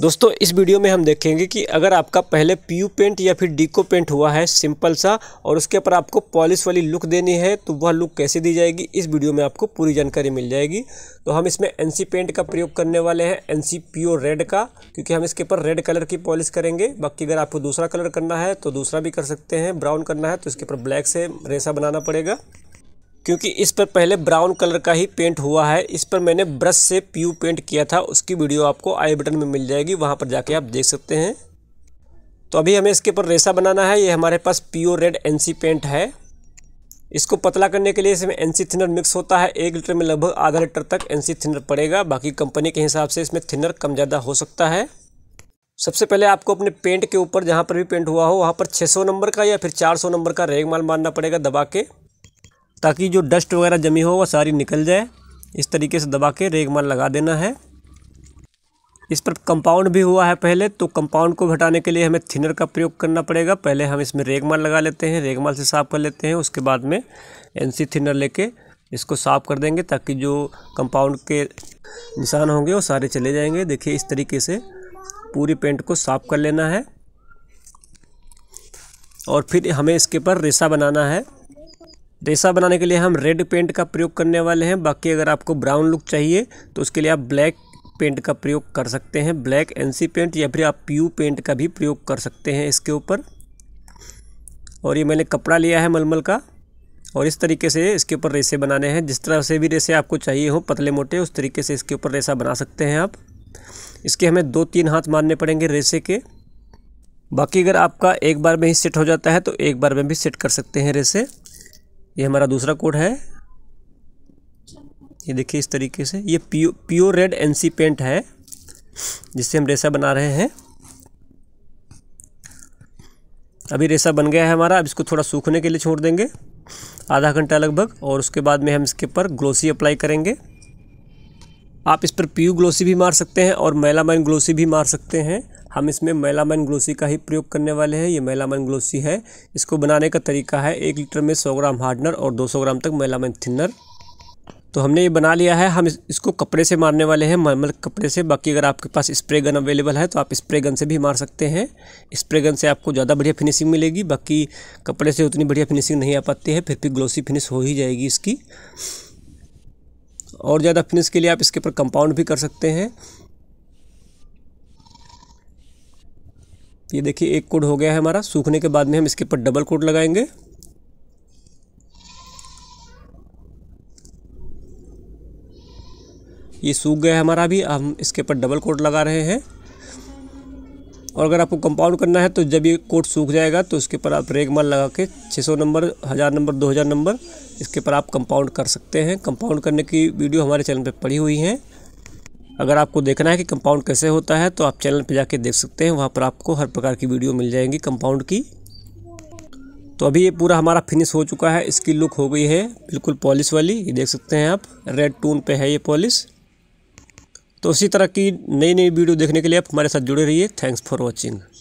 दोस्तों इस वीडियो में हम देखेंगे कि अगर आपका पहले पी पेंट या फिर डीको पेंट हुआ है सिंपल सा और उसके ऊपर आपको पॉलिश वाली लुक देनी है तो वह लुक कैसे दी जाएगी इस वीडियो में आपको पूरी जानकारी मिल जाएगी तो हम इसमें एन पेंट का प्रयोग करने वाले हैं एन प्योर रेड का क्योंकि हम इसके ऊपर रेड कलर की पॉलिश करेंगे बाकी अगर आपको दूसरा कलर करना है तो दूसरा भी कर सकते हैं ब्राउन करना है तो इसके ऊपर ब्लैक से रेसा बनाना पड़ेगा क्योंकि इस पर पहले ब्राउन कलर का ही पेंट हुआ है इस पर मैंने ब्रश से प्यू पेंट किया था उसकी वीडियो आपको आई बटन में मिल जाएगी वहाँ पर जाके आप देख सकते हैं तो अभी हमें इसके ऊपर रेसा बनाना है ये हमारे पास प्योर रेड एनसी पेंट है इसको पतला करने के लिए इसमें एनसी थिनर मिक्स होता है एक लीटर में लगभग आधा लीटर तक एनसी थिनर पड़ेगा बाकी कंपनी के हिसाब से इसमें थिनर कम ज़्यादा हो सकता है सबसे पहले आपको अपने पेंट के ऊपर जहाँ पर भी पेंट हुआ हो वहाँ पर 600 नंबर का या फिर 400 नंबर का रेग माल मारना पड़ेगा दबा के ताकि जो डस्ट वगैरह जमी हो वह सारी निकल जाए इस तरीके से दबा के रेग माल लगा देना है इस पर कंपाउंड भी हुआ है पहले तो कंपाउंड को हटाने के लिए हमें थिनर का प्रयोग करना पड़ेगा पहले हम इसमें रेगमाल लगा लेते हैं रेगमाल से साफ़ कर लेते हैं उसके बाद में एनसी थिनर लेके इसको साफ़ कर देंगे ताकि जो कंपाउंड के निशान होंगे वो सारे चले जाएंगे देखिए इस तरीके से पूरी पेंट को साफ़ कर लेना है और फिर हमें इसके पर रेसा बनाना है रेसा बनाने के लिए हम रेड पेंट का प्रयोग करने वाले हैं बाकी अगर आपको ब्राउन लुक चाहिए तो उसके लिए आप ब्लैक पेंट का प्रयोग कर सकते हैं ब्लैक एनसी पेंट या फिर आप प्यू पेंट का भी प्रयोग कर सकते हैं इसके ऊपर और ये मैंने कपड़ा लिया है मलमल का और इस तरीके से इसके ऊपर रेसे बनाने हैं जिस तरह से भी रेसे आपको चाहिए हो पतले मोटे उस तरीके से इसके ऊपर रेसा बना सकते हैं आप इसके हमें दो तीन हाथ मारने पड़ेंगे रेसे के बाकी अगर आपका एक बार में ही सेट हो जाता है तो एक बार में भी सेट कर सकते हैं रेसे ये हमारा दूसरा कोड है ये देखिए इस तरीके से ये प्योर रेड एनसी पेंट है जिससे हम रेसा बना रहे हैं अभी रेसा बन गया है हमारा अब इसको थोड़ा सूखने के लिए छोड़ देंगे आधा घंटा लगभग और उसके बाद में हम इसके ऊपर ग्लोसी अप्लाई करेंगे आप इस पर पीयू ग्लोसी भी मार सकते हैं और मैलामाइन ग्लोसी भी मार सकते हैं हम इसमें मैलामाइन ग्लोसी का ही प्रयोग करने वाले हैं ये मैलामाइन ग्लोसी है इसको बनाने का तरीका है एक लीटर में सौ ग्राम हार्डनर और दो सौ ग्राम तक मैलामाइन थिनर तो हमने ये बना लिया है हम इसको कपड़े से मारने वाले हैं मलमल कपड़े से बाकी अगर आपके पास स्प्रे गन अवेलेबल है तो आप स्प्रे गन से भी मार सकते हैं स्प्रे गन से आपको ज़्यादा बढ़िया फिनिशिंग मिलेगी बाकी कपड़े से उतनी बढ़िया फिनिशिंग नहीं आ पाती है फिर भी ग्लोसी फिनिश हो ही जाएगी इसकी और ज़्यादा फिनिश के लिए आप इसके ऊपर कंपाउंड भी कर सकते हैं ये देखिए एक कोड हो गया है हमारा सूखने के बाद में हम इसके ऊपर डबल कोड लगाएंगे ये सूख गया है हमारा भी हम इसके ऊपर डबल कोड लगा रहे हैं और अगर आपको कंपाउंड करना है तो जब ये कोट सूख जाएगा तो उसके ऊपर आप रेग माल लगा के 600 नंबर हज़ार नंबर 2000 नंबर इसके ऊपर आप कंपाउंड कर सकते हैं कंपाउंड करने की वीडियो हमारे चैनल पर पड़ी हुई है अगर आपको देखना है कि कंपाउंड कैसे होता है तो आप चैनल पर जाके देख सकते हैं वहाँ पर आपको हर प्रकार की वीडियो मिल जाएंगी कंपाउंड की तो अभी ये पूरा हमारा फिनिश हो चुका है इसकी लुक हो गई है बिल्कुल पॉलिश वाली ये देख सकते हैं आप रेड टून पे है ये पॉलिश तो इसी तरह की नई नई वीडियो देखने के लिए आप हमारे साथ जुड़े रहिए थैंक्स फॉर वॉचिंग